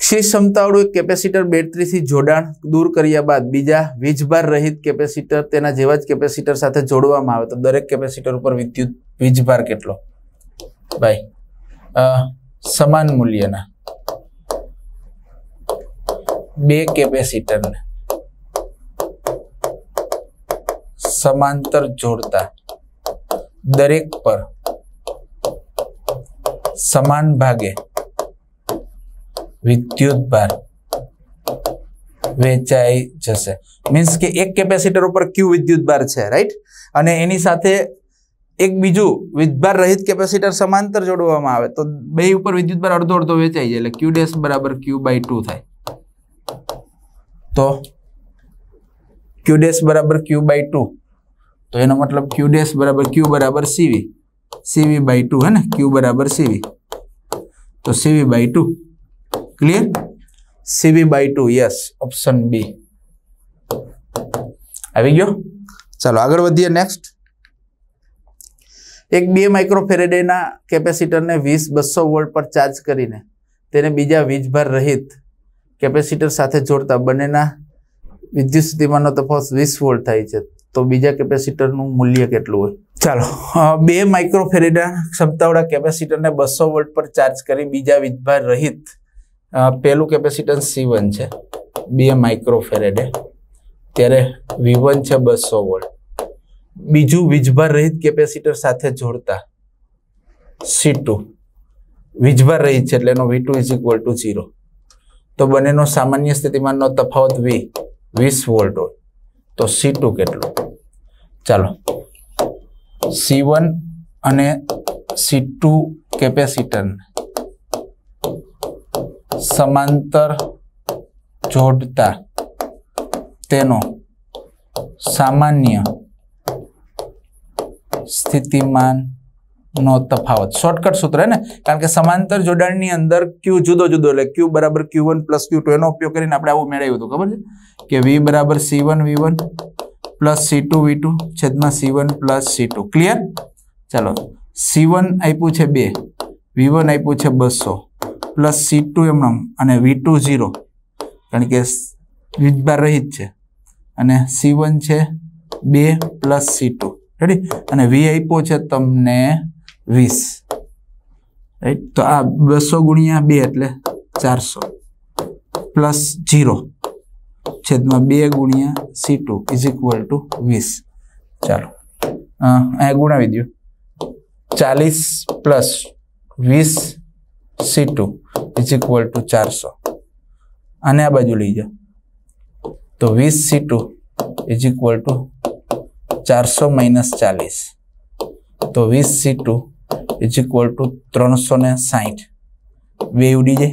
ક્ષી ક્ષમતાવાળું એક કેપેસિટર બેટરીથી જોડાણ દૂર કર્યા બાદ બીજા વીજભાર રહિત કેપેસિટર તેના જેવા જ કેપેસિટર સાથે જોડવામાં આવે તો દરેક કેપેસિટર ઉપર વિદ્યુત વીજભાર કેટલો ભાઈ સમાન મૂલ્યના બે કેપેસિટરને સમાંતર જોડતા દરેક પર સમાન ભાગે વિદ્યુત ભાર વેચાઈ જશે મીન્સ કે એક કેપેસિટર ઉપર ક્યુ વિદ્યુત ભાર છે રાઈટ અને એની સાથે એક બીજું વિદ્યુતભાર રહિત કેપેસિટર સમાંતર જોડવામાં આવે તો બે ઉપર વિદ્યુતભાર અડધો અડધો વેચાઈ જાય એટલે ક્યુ ડેસ બરાબર ક્યુ બાય ટુ થાય તો ક્યુ ડેસ બરાબર ક્યુ બાય ટુ તો એનો મતલબ ક્યુ ડેશ બરાબર ક્યુ બરાબર સીવી સીવી બાય ટુ હે ને ક્યુ બરાબર સીવી તો CV by two clear CV by two yes option B આવી ગયો ચાલો આગળ વધીએ નેક્સ્ટ એક બે માઇક્રોફેરેડેના કેપેસિટરને વીસ બસો વોલ્ટ પર ચાર્જ કરીને તેને બીજા વીજભાર રહિત કેપેસિટર સાથે જોડતા બંનેના વિદ્યુત સ્થિતિમાનનો તફાવત વીસ વોલ્ટ થાય છે તો બીજા કેપેસિટરનું મૂલ્ય કેટલું હોય ચાલો બે માઇક્રોફેરેડા ક્ષમતાવાળા કેપેસિટરને બસો વોલ્ટ પર ચાર્જ કરી બીજા વિદ્યુતભાર રહિત પહેલું કેપેસિટન્સ સી વન છે બે માઇક્રોફેરેડે ત્યારે વી વન છે બસો વોલ્ટ બીજું વીજભાર રહિત કેપેસિટર સાથે જોડતા સી ટુ વીજભાર રહિત છે એટલે એનો V two is equal to zero તો બંનેનો સામાન્ય સ્થિતિમાનનો તફાવત વી વીસ વોલ્ટ હોય તો સી ટુ કેટલું ચાલો સી વન અને સી ટુ કેપેસિટરને સમાંતર જોડતા તેનો સામાન્ય સ્થિતિમાન નો તફાવત શોર્ટકટ સૂત્ર હે ને કારણ કે સમાંતર જોડાણની અંદર ક્યુ જુદો જુદો એટલે ક્યુ બરાબર Q one plus Q two એનો ઉપયોગ કરીને આપણે આવું મેળવ્યું હતું ખબર છે કે વી બરાબર C one V one plus C two V two છેદમાં C one plus C two clear ચાલો સી વન આપ્યું છે બે વી વન આપ્યું છે બસો પ્લસ સી ટુ એમનો અને વી ટુ ઝીરો કારણ કે વીજભાર રહિત છે અને સી વન છે બે પ્લસ સી ટુ રેડી અને વી આપ્યો છે તમને વીસ રાઈટ તો આ બસો ગુણ્યા બે એટલે ચારસો પ્લસ ઝીરો છેદમાં બે ગુણ્યા C two is equal to વીસ ચાલો અહીંયા ગુણાવી દો ચાલીસ પ્લસ વીસ C two is equal to ચારસો અને આ બાજુ લઈ જાઓ તો વીસ C two is equal to ચારસો માઇનસ ચાલીસ તો વીસ C two is equal to ત્રણસો ને સાહીઠ બે ઉડી જાય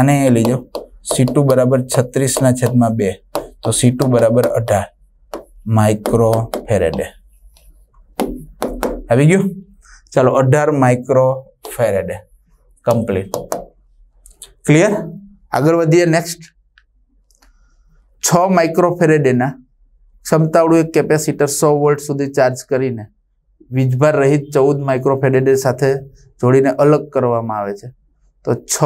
અને એ લઈ જાઓ સી ટુ બરાબર છત્રીસના છેદમાં બે તો સી બરાબર અઢાર માઇક્રો ફેરેડે આવી ગયું ચાલો અઢાર માઇક્રો ફેરેડે કમ્પ્લીટ ક્લિયર આગળ વધીએ નેક્સ્ટ છ માઇક્રો ફેરેડેના ક્ષમતાવાળું એક કેપેસિટર સો વોલ્ટ સુધી ચાર્જ કરીને વીજભાર રહિત ચૌદ માઇક્રોફેરેડે સાથે જોડીને અલગ કરવામાં આવે છે તો છ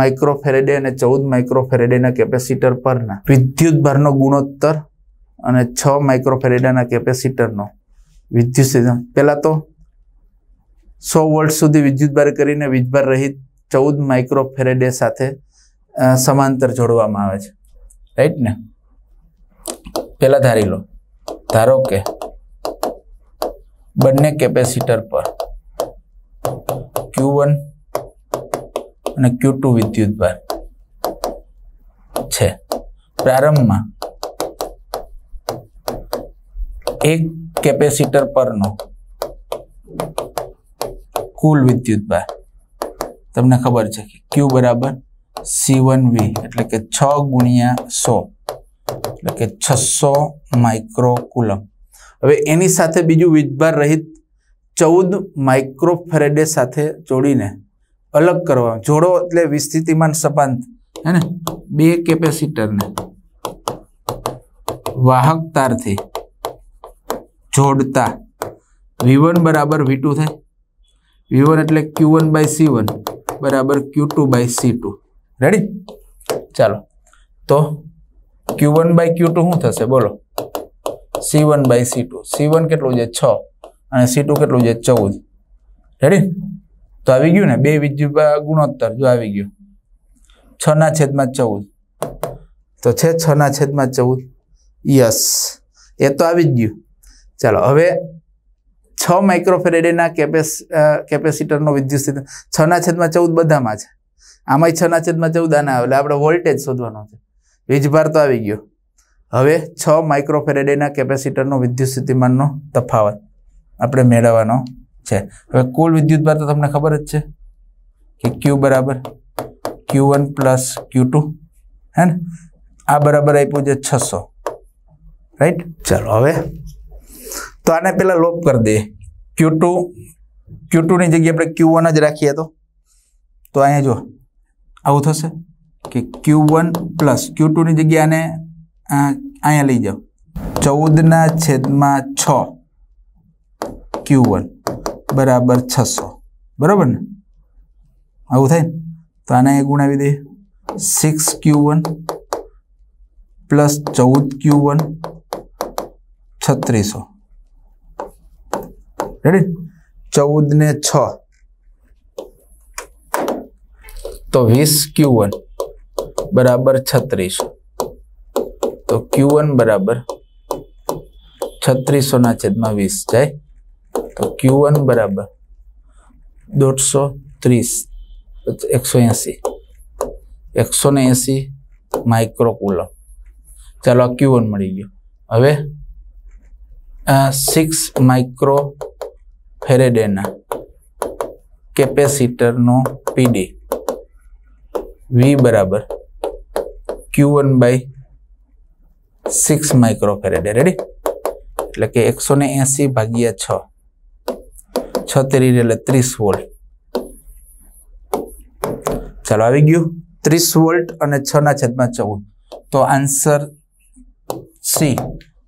માઇક્રોફેરેડે અને ચૌદ માઇક્રોફેરેડેના કેપેસિટર પરના વિદ્યુતભારનો ગુણોત્તર અને છ માઇક્રોફેરેડાના કેપેસિટરનો વિદ્યુત સિસ્ટમ પહેલાં તો સો વોલ્ટ સુધી વિદ્યુતભાર કરીને વીજભાર રહિત ચૌદ માઇક્રોફેરેડે સાથે સમાંતર જોડવામાં આવે છે રાઈટ ને પહેલાં ધારી લો ધારો કે બંને કેપેસિટર પર ક્યુ અને ક્યુ ટુ વિદ્યુતભાર છે પ્રારંભમાં એક કેપેસિટર પરનો કુલ વિદ્યુતભાર તમને ખબર છે કે ક્યુ બરાબર સી વન વી એટલે કે છ ગુણ્યા સો એટલે કે છસો માઇક્રો કુલમ હવે એની સાથે બીજું વીજભાર રહિત ચૌદ માઇક્રોફેરેડે સાથે જોડીને અલગ કરવા જોડો એટલે વિસ્થિતિમાન સપાંત હે ને બે કેપેસિટરને વાહક તારથી જોડતા વી બરાબર વી ટુ થાય વી એટલે Q one by C one બરાબર Q two by C two ready ચાલો તો Q one by Q two શું થશે બોલો C one by C two C one કેટલું છે છ અને સી ટુ કેટલું છે ચૌદ રેડી તો આવી ગયું ને બે વિદ્યુત ગુણોત્તર જો આવી ગયું છ ના છેદમાં ચૌદ તો છે છ ના છેદમાં ચૌદ યસ એ તો આવી જ ગયું ચાલો હવે છ માઇક્રોફેરેડેના કેપેસ કેપેસિટરનો વિદ્યુત સ્થિતિ છના છેદમાં ચૌદ બધામાં છે આમાંય છના છેદમાં ચૌદ આના એટલે આપણે વોલ્ટેજ શોધવાનો છે વીજભાર તો આવી ગયો હવે છ માઇક્રોફેરેડેના કેપેસિટરનો વિદ્યુત સ્થિતિમાનનો તફાવત આપણે મેળવવાનો છે હવે કુલ વિદ્યુતભાર તો તમને ખબર જ છે કે ક્યુ બરાબર Q one plus Q two હે ને આ બરાબર આપ્યું છે છસો રાઈટ ચાલો હવે તો આને પહેલાં લોપ કરી દઈએ ક્યુ ટુ ક્યુ ટુની જગ્યાએ આપણે ક્યુ વન જ રાખીએ તો તો અહીંયા જો આવું થશે કે ક્યુ વન પ્લસ ક્યુ ટુની જગ્યાને અહીંયા લઈ જાઓ ચૌદના છેદમાં છ ક્યુ વન બરાબર છસો બરાબર ને આવું થાય ને તો આને ગુણાવી દઈએ સિક્સ ક્યુ વન પ્લસ ચૌદ ક્યુ વન છત્રીસો રેડી ચૌદ ને છ તો વીસ ક્યુ વન બરાબર છત્રીસો તો ક્યુ વન બરાબર છત્રીસોના છેદમાં વીસ જાય તો ક્યુ વન બરાબર દોઢસો ત્રીસ એકસો એંસી એકસો ને એંસી માઇક્રોકુલમ ચાલો આ ક્યુ વન મળી ગયો હવે સિક્સ માઇક્રો ફેરેડેના કેપેસિટરનો પીડી વી બરાબર Q one by six micro farad ready એટલે કે એકસો ને એંસી ભાગ્યા છ છ તેરી એટલે ત્રીસ વોલ્ટ ચાલો આવી ગયું ત્રીસ વોલ્ટ અને છ ના છેદમાં ચૌદ તો આન્સર સી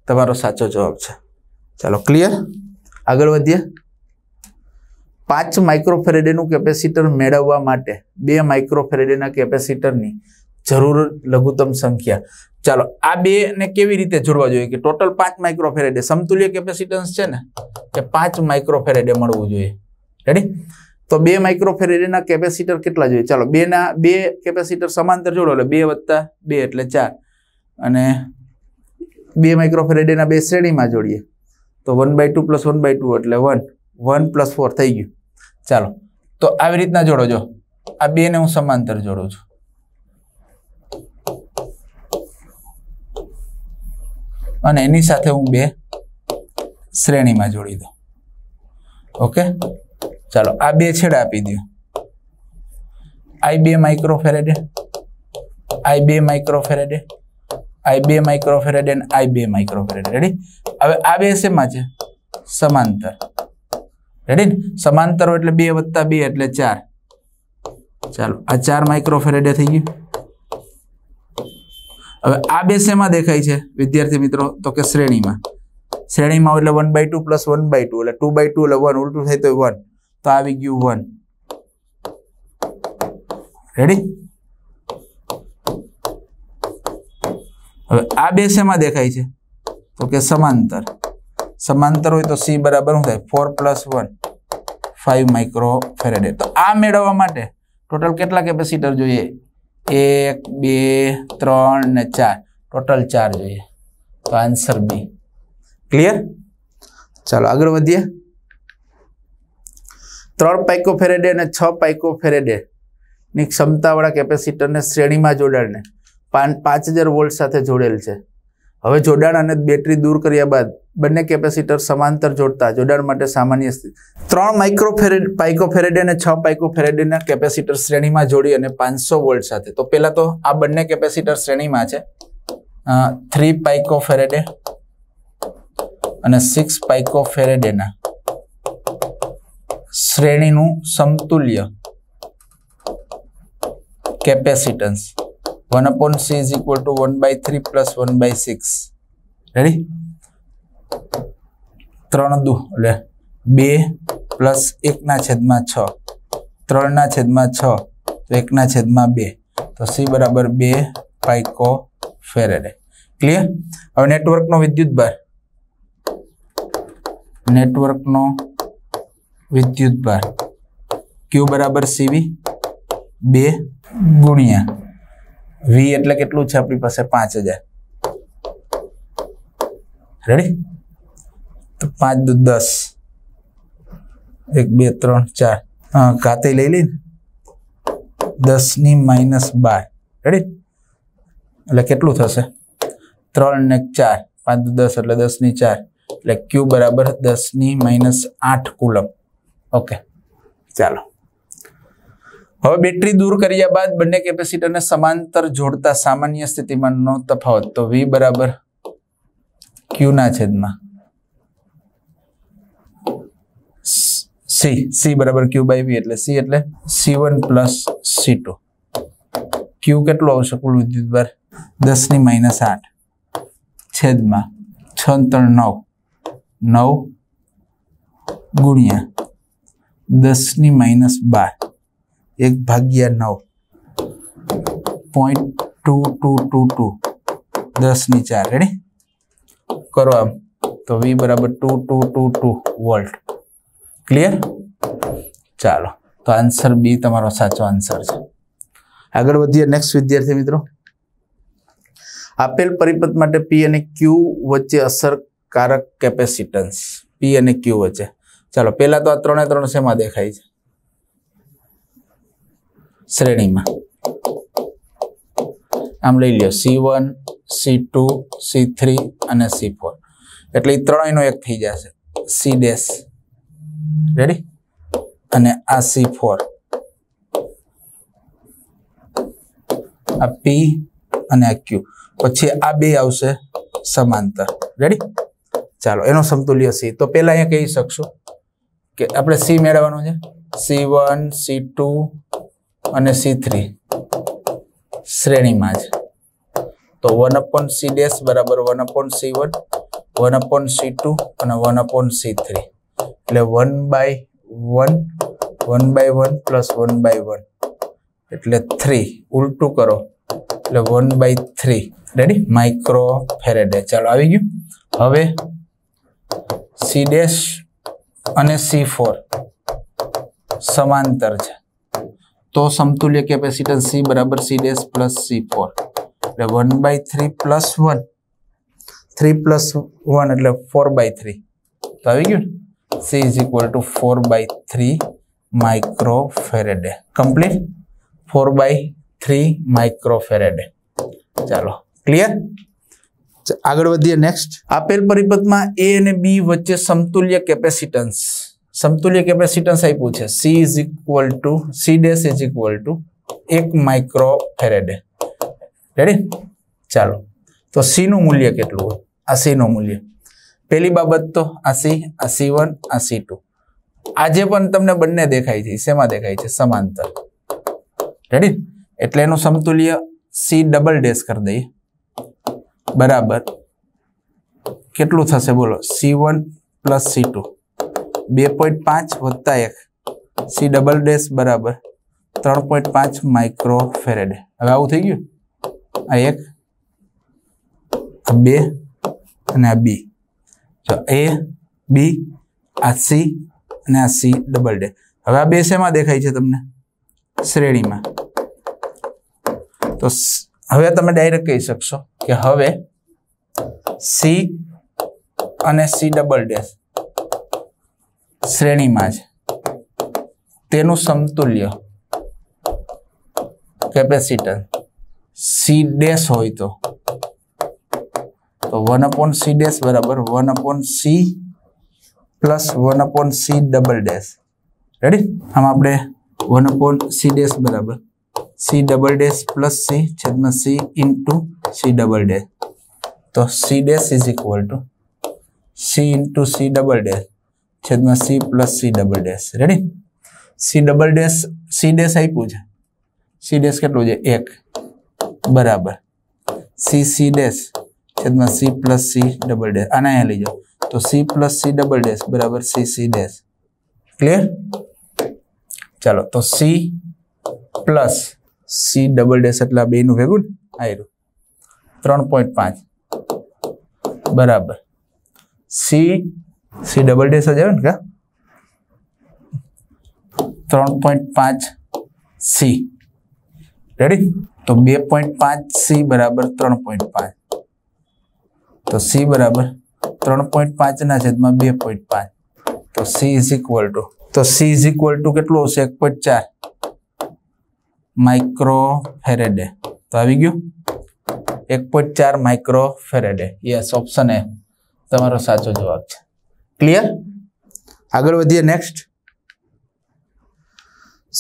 તમારો સાચો જવાબ છે ચાલો ક્લિયર આગળ વધીએ પાંચ માઇક્રોફેરેડેનું કેપેસિટર મેળવવા માટે બે માઇક્રોફેરેડેના કેપેસિટરની જરૂર લઘુત્તમ સંખ્યા ચાલો આ બે ને કેવી રીતે જોડવા જોઈએ કે ટોટલ પાંચ માઇક્રોફેરેડે સમતુલ્ય કેપેસિટન્સ છે ને કે પાંચ માઇક્રોફેરેડે મળવું જોઈએ રેડી તો બે માઇક્રોફેરેડેના કેપેસિટર કેટલા જોઈએ ચાલો બેના બે કેપેસિટર સમાંતર જોડો એટલે બે વત્તા બે એટલે ચાર અને બે માઇક્રોફેરેડેના બે શ્રેણીમાં જોડીએ તો one by two plus one by two એટલે વન વન પ્લસ ફોર થઈ ગયું ચાલો તો આવી રીતના જોડો જો આ બે ને હું સમાંતર જોડું છું અને એની સાથે હું બે શ્રેણીમાં જોડી દઉં ઓકે ચાલો આ બે છેડા આપી દઉં આઈ બે ફેરેડે આઈ બે ફેરેડે આઈ બે માઇક્રો ફેરેડે અને આઈ બે ફેરેડે રેડી હવે આ બે શેમાં છે સમાંતર રેડી ને સમાંતરો એટલે બે વત્તા બે એટલે ચાર ચાલો આ ચાર માઇક્રો ફેરેડે થઈ ગયું હવે આ બે શેમાં દેખાય છે વિદ્યાર્થી મિત્રો તો કે શ્રેણીમાં શ્રેણીમાં એટલે one by two plus one by two એટલે ટુ બાય ટુ એટલે વન ઉલટું થાય તો વન તો આવી ગયું વન રેડી હવે આ બે શેમાં દેખાય છે તો કે સમાંતર સમાંતર હોય તો સી બરાબર શું થાય four plus one five micro farad તો આ મેળવવા માટે ટોટલ કેટલા કેપેસિટર જોઈએ એક બે ત્રણ ને ચાર ટોટલ ચાર જોઈએ તો આન્સર બી ક્લિયર ચાલો આગળ વધીએ ત્રણ પાઇકો ફેરેડે અને છ પાઇકો ફેરેડે ની ક્ષમતાવાળા કેપેસિટરને શ્રેણીમાં જોડાણને પાંચ હજાર વોલ્ટ સાથે જોડેલ છે હવે જોડાણ અને બેટરી દૂર કર્યા બાદ બંને કેપેસિટર સમાંતર જોડતા જોડાણ માટે સામાન્ય સ્થિતિ ત્રણ માઇક્રોફેરેડ પાઇકોફેરેડ અને છ પાઇકોફેરેડના કેપેસિટર શ્રેણીમાં જોડી અને પાંચસો વોલ્ટ સાથે તો પહેલાં તો આ બંને કેપેસિટર શ્રેણીમાં છે થ્રી પાઇકોફેરેડે અને સિક્સ પાઇકોફેરેડેના શ્રેણીનું સમતુલ્ય capacitance one upon C is equal to one by three plus one by six ready ત્રણ દુ એટલે બે પ્લસ એકના છેદમાં છ ત્રણના છેદમાં છ તો એકના છેદમાં બે તો સી બરાબર બે પાઇકો ફેરેડે ક્લિયર હવે નેટવર્કનો વિદ્યુત ભાર નેટવર્કનો વિદ્યુત ભાર ક્યુ બરાબર સીવી બે ગુણ્યા v એટલે કેટલું છે આપણી પાસે 5000 રેડી તો 5 * 2 = 1 2 3 4 હા કાતે લઈ લે ને 10 ની - 2 રેડી એટલે કેટલું થશે 3 અને 4 5 * 2 = 10 એટલે 10 ની 4 એટલે q = 10 ની - 8 કુલક ઓકે ચાલો હવે બેટરી દૂર કર્યા બાદ બંને કેપેસિટરને સમાંતર જોડતા સામાન્ય સ્થિતિમાનનો તફાવત તો વી બરાબર ક્યુના છેદમાં સી સી બરાબર ક્યુ બાય વી એટલે સી એટલે C one plus C two Q કેટલું આવશે કુલ વિદ્યુતભાર દસની માઇનસ આઠ છેદમાં છ ત્રણ નવ નવ ગુણ્યા દસની માઇનસ બાર એક ભાગ્યા નવ point two two two two દસની ચાર રેડી કરો આમ તો વી બરાબર two two two two volt clear ચાલો તો આન્સર બી તમારો સાચો આન્સર છે આગળ વધીએ નેક્સ્ટ વિદ્યાર્થી મિત્રો આપેલ પરિપથ માટે પી અને ક્યુ વચ્ચે અસરકારક કેપેસિટન્સ પી અને ક્યુ વચ્ચે ચાલો પહેલાં તો આ ત્રણે ત્રણ શેમાં દેખાય છે શ્રેણીમાં આમ લઈ લ્યો C one C two C three અને સી ફોર એટલે એ ત્રણેયનો એક થઈ જશે સી ડેશ રેડી અને આ સી ફોર આ પી અને આ ક્યુ પછી આ બે આવશે સમાંતર રેડી ચાલો એનો સમતુલ્ય સી તો પહેલાં અહીંયા કહી શકશું કે આપણે સી મેળવવાનું છે સી વન સી ટુ અને સી થ્રી શ્રેણીમાં જ તો વન અપોન સી ડેશ બરાબર one upon C one one upon C two અને વન અપોન સી થ્રી એટલે one by one one by one plus one by one એટલે three ઉલટું કરો એટલે one by three ready micro farad ચાલો આવી ગયું હવે સી ડેશ અને સી ફોર સમાંતર છે તો સમતુલ્ય કેપેસિટન્સ સી બરાબર C dash plus C four એટલે one by three plus one three plus one એટલે ફોર બાય થ્રી તો આવી ગયું C is equal to four by three micro farad complete four by three micro farad ચાલો clear આગળ વધીએ next આપેલ પરિપથમાં એ અને બી વચ્ચે સમતુલ્ય કેપેસિટન્સ સમતુલ્ય કેપેસિટન્સ આપ્યું છે C is equal to C dash is equal to એક માઇક્રો ફેરેડે રેડી ચાલો તો સીનું મૂલ્ય કેટલું હોય આ સીનું મૂલ્ય પહેલી બાબત તો આ સી આ સી વન આ સી ટુ આજે પણ તમને બંને દેખાય છે શેમાં દેખાય છે સમાંતર રેડી એટલે એનું સમતુલ્ય સી ડબલ ડેશ કરી દઈએ બરાબર કેટલું થશે બોલો C one plus C two બે પોઈન્ટ પાંચ વત્તા એક સી ડબલ ડેશ બરાબર ત્રણ પોઈન્ટ પાંચ માઇક્રો ફેરેડ હવે આવું થઈ ગયું આ એક બે અને આ બી તો એ બી આ સી અને આ સી ડબલ ડે હવે આ બે શેમાં દેખાય છે તમને શ્રેણીમાં તો હવે તમે ડાયરેક્ટ કહી શકશો કે હવે સી અને સી ડબલ ડેશ શ્રેણીમાં છે તેનું સમતુલ્ય કેપેસિટર સી ડેશ હોય તો વન અપોન સી ડેશ બરાબર one upon C plus one upon C double dash ready આમ આપણે વન અપોન સી ડેશ બરાબર C double dash plus C છેદમાં C into C double dash તો C dash is equal to C into C double dash છેદમાં C plus C double dash ready C double dash C dash આપ્યું છે C dash કેટલું છે એક બરાબર C C dash છેદમાં C plus C double dash આને અહીંયા લઈ જાઓ તો C plus C double dash બરાબર સી સી ડેશ ક્લિયર ચાલો તો C plus C double dash એટલે આ બેનું ભેગું આવ્યું ત્રણ પોઈન્ટ પાંચ બરાબર સી સી ડબલ ડેશ જ આવે ને કા ત્રણ પોઈન્ટ પાંચ સી રેડી તો બે પોઈન્ટ પાંચ સી બરાબર ત્રણ પોઈન્ટ પાંચ તો સી બરાબર ત્રણ પોઈન્ટ પાંચના છેદમાં બે પોઈન્ટ પાંચ તો સી ઇઝ ઇક્વલ ટુ તો સી ઇઝ ઇક્વલ ટુ કેટલું હશે એક પોઈન્ટ ચાર માઇક્રો ફેરેડે તો આવી ગયું એક પોઈન્ટ ચાર micro farad yes option A તમારો સાચો જવાબ છે ક્લિયર આગળ વધીએ નેક્સ્ટ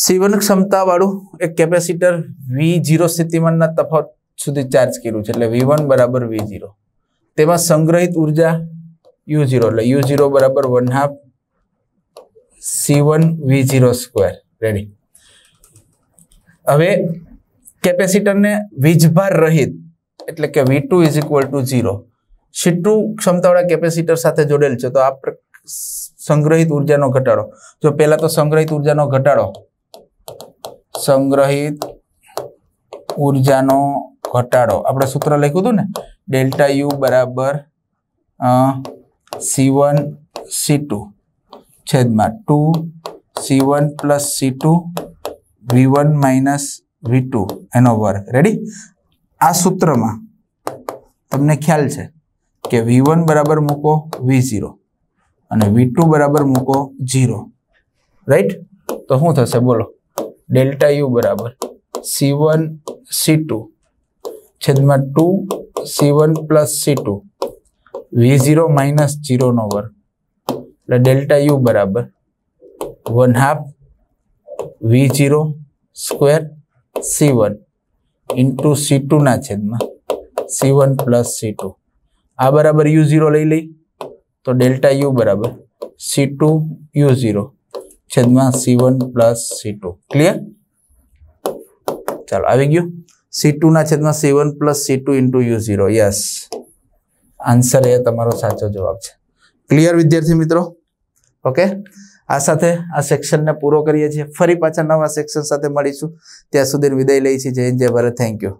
સીવન ક્ષમતાવાળું એક કેપેસિટર વી જીરો સ્થિતિમાનના તફાવત સુધી ચાર્જ કર્યું છે એટલે વી વન બરાબર વી જીરો તેમાં સંગ્રહિત ઉર્જા યુ જીરો એટલે યુ જીરો બરાબર one half C one V zero square ready હવે કેપેસિટરને વીજભાર રહિત એટલે કે V two is equal to zero જેટલું ક્ષમતાવાળા કેપેસિટર સાથે જોડેલ છે તો આ સંગ્રહિત ઉર્જાનો ઘટાડો જો પહેલા તો સંગ્રહિત ઉર્જાનો ઘટાડો સંગ્રહિત ઉર્જાનો ઘટાડો આપણે સૂત્ર લખ્યું હતું ને ડેલ્ટા યુ બરાબર સી વન સી ટુ છેદમાં two C one plus C two V one minus V two એનો વર્ગ રેડી આ સૂત્રમાં તમને ખ્યાલ છે કે વી વન બરાબર મૂકો વી ઝીરો અને વી ટુ બરાબર મૂકો ઝીરો રાઈટ તો શું થશે બોલો ડેલ્ટા યુ બરાબર સી વન સી ટુ છેદમાં two C one plus C two V zero minus ઝીરોનો વર્ગ એટલે ડેલ્ટા યુ બરાબર one half V zero square C one into C ટુના છેદમાં C one plus C two આ બરાબર યુ ઝીરો લઈ લઈ તો ડેલ્ટા યુ બરાબર સી ટુ યુ ઝીરો છેદમાં C one plus C two clear ચાલો આવી ગયું સી ટુ ના છેદમાં C one plus C two into U zero yes answer એ તમારો સાચો જવાબ છે ક્લિયર વિદ્યાર્થી મિત્રો ઓકે આ સાથે આ સેક્શનને પૂરો કરીએ છીએ ફરી પાછા નવા સેક્શન સાથે મળીશું ત્યાં સુધી વિદાય લઈ છીએ જય જય ભારત થેન્ક યુ